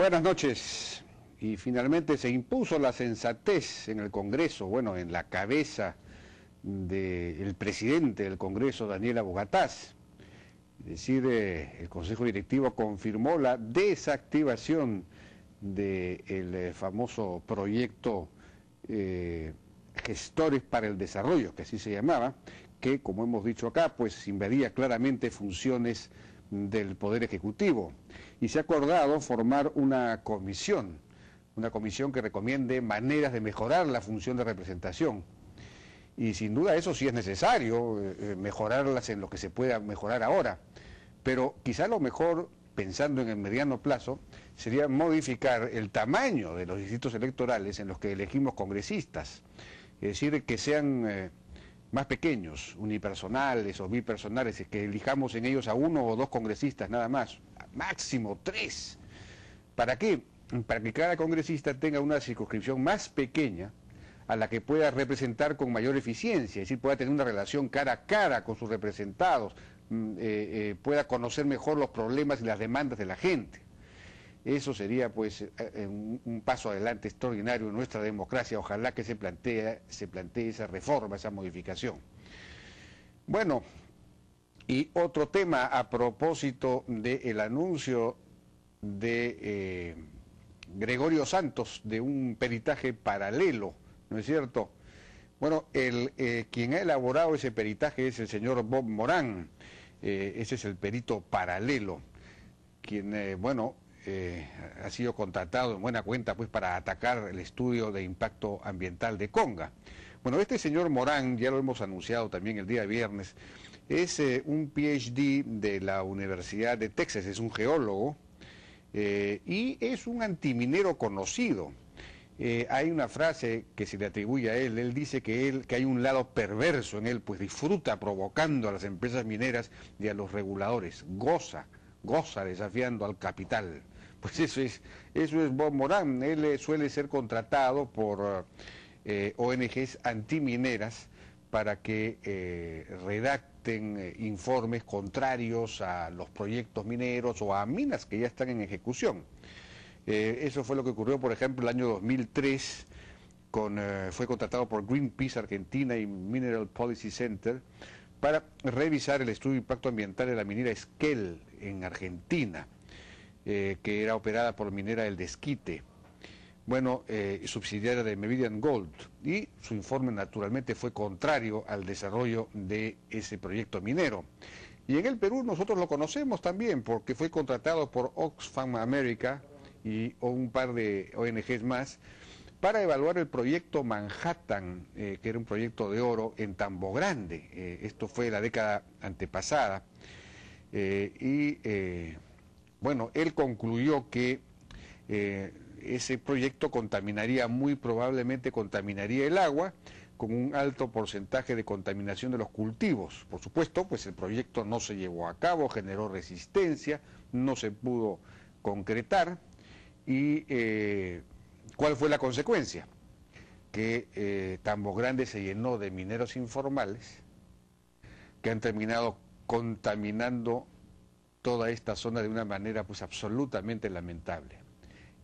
Buenas noches. Y finalmente se impuso la sensatez en el Congreso, bueno, en la cabeza del presidente del Congreso, Daniel Bogatás, Es decir, eh, el Consejo Directivo confirmó la desactivación del eh, famoso proyecto eh, Gestores para el Desarrollo, que así se llamaba, que, como hemos dicho acá, pues invadía claramente funciones del Poder Ejecutivo. Y se ha acordado formar una comisión, una comisión que recomiende maneras de mejorar la función de representación. Y sin duda eso sí es necesario, eh, eh, mejorarlas en lo que se pueda mejorar ahora. Pero quizá lo mejor, pensando en el mediano plazo, sería modificar el tamaño de los distritos electorales en los que elegimos congresistas. Es decir, que sean... Eh, más pequeños, unipersonales o bipersonales, es que elijamos en ellos a uno o dos congresistas nada más, máximo tres. ¿Para qué? Para que cada congresista tenga una circunscripción más pequeña a la que pueda representar con mayor eficiencia, es decir, pueda tener una relación cara a cara con sus representados, mm, eh, eh, pueda conocer mejor los problemas y las demandas de la gente. Eso sería pues eh, eh, un paso adelante extraordinario en nuestra democracia. Ojalá que se plantee, se esa reforma, esa modificación. Bueno, y otro tema a propósito del anuncio de eh, Gregorio Santos de un peritaje paralelo, ¿no es cierto? Bueno, el, quien ha elaborado ese peritaje es el señor Bob Morán, ese es el perito paralelo, quien, bueno, eh, ha sido contratado en buena cuenta pues para atacar el estudio de impacto ambiental de Conga. Bueno, este señor Morán, ya lo hemos anunciado también el día viernes, es eh, un PhD de la Universidad de Texas, es un geólogo eh, y es un antiminero conocido. hay una frase que se le atribuye a él, él dice que, él, que hay un lado perverso en él, pues disfruta provocando a las empresas mineras y a los reguladores, goza, goza desafiando al capital pues eso es, eso es Bob Morán. Él eh, suele ser contratado por eh, ONGs antimineras para que eh, redacten informes contrarios a los proyectos mineros o a minas que ya están en ejecución. eso fue lo que ocurrió, por ejemplo, el año 2003, fue contratado por Greenpeace Argentina y Mineral Policy Center para revisar el estudio de impacto ambiental de la minera Esquel en Argentina. Eh, que era operada por Minera El Desquite, bueno, eh, subsidiaria de Meridian Gold, y su informe naturalmente fue contrario al desarrollo de ese proyecto minero. Y en el Perú nosotros lo conocemos también porque fue contratado por Oxfam America y un par de ONGs más para evaluar el proyecto Manhattan, eh, que era un proyecto de oro en Tambo Grande. esto fue la década antepasada. y bueno, él concluyó que eh, ese proyecto contaminaría, muy probablemente contaminaría el agua, con un alto porcentaje de contaminación de los cultivos. Por supuesto, pues el proyecto no se llevó a cabo, generó resistencia, no se pudo concretar. ¿Y eh, cuál fue la consecuencia? Que eh, Tambo Grande se llenó de mineros informales que han terminado contaminando toda esta zona de una manera pues absolutamente lamentable.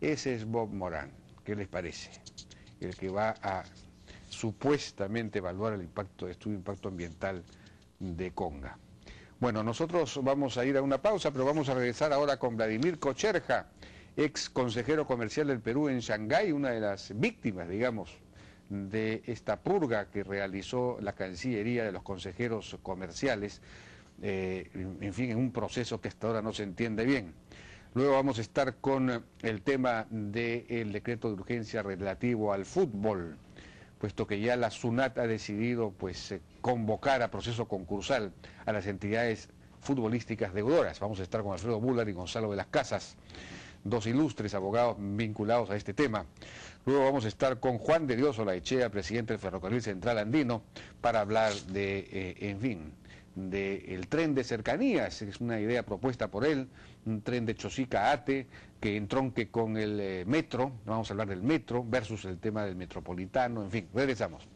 Ese es Bob Morán, ¿qué les parece? El que va a supuestamente evaluar el impacto, estudio impacto ambiental de Conga. Bueno, nosotros vamos a ir a una pausa, pero vamos a regresar ahora con Vladimir Cocherja, ex consejero comercial del Perú en Shanghái, una de las víctimas, digamos, de esta purga que realizó la Cancillería de los Consejeros Comerciales. Eh, en fin, en un proceso que hasta ahora no se entiende bien. Luego vamos a estar con eh, el tema del decreto de urgencia relativo al fútbol, puesto que ya la SUNAT ha decidido pues, eh, convocar a proceso concursal a las entidades futbolísticas deudoras. Vamos a estar con Alfredo Bular y Gonzalo de las Casas, dos ilustres abogados vinculados a este tema. Luego vamos a estar con Juan de Dios Olaechea, presidente del Ferrocarril Central Andino, para hablar de, en fin, del tren de cercanías, es una idea propuesta por él, un tren de Chosica Ate que entronque con el eh, metro, vamos a hablar del metro versus el tema del metropolitano, en fin, regresamos.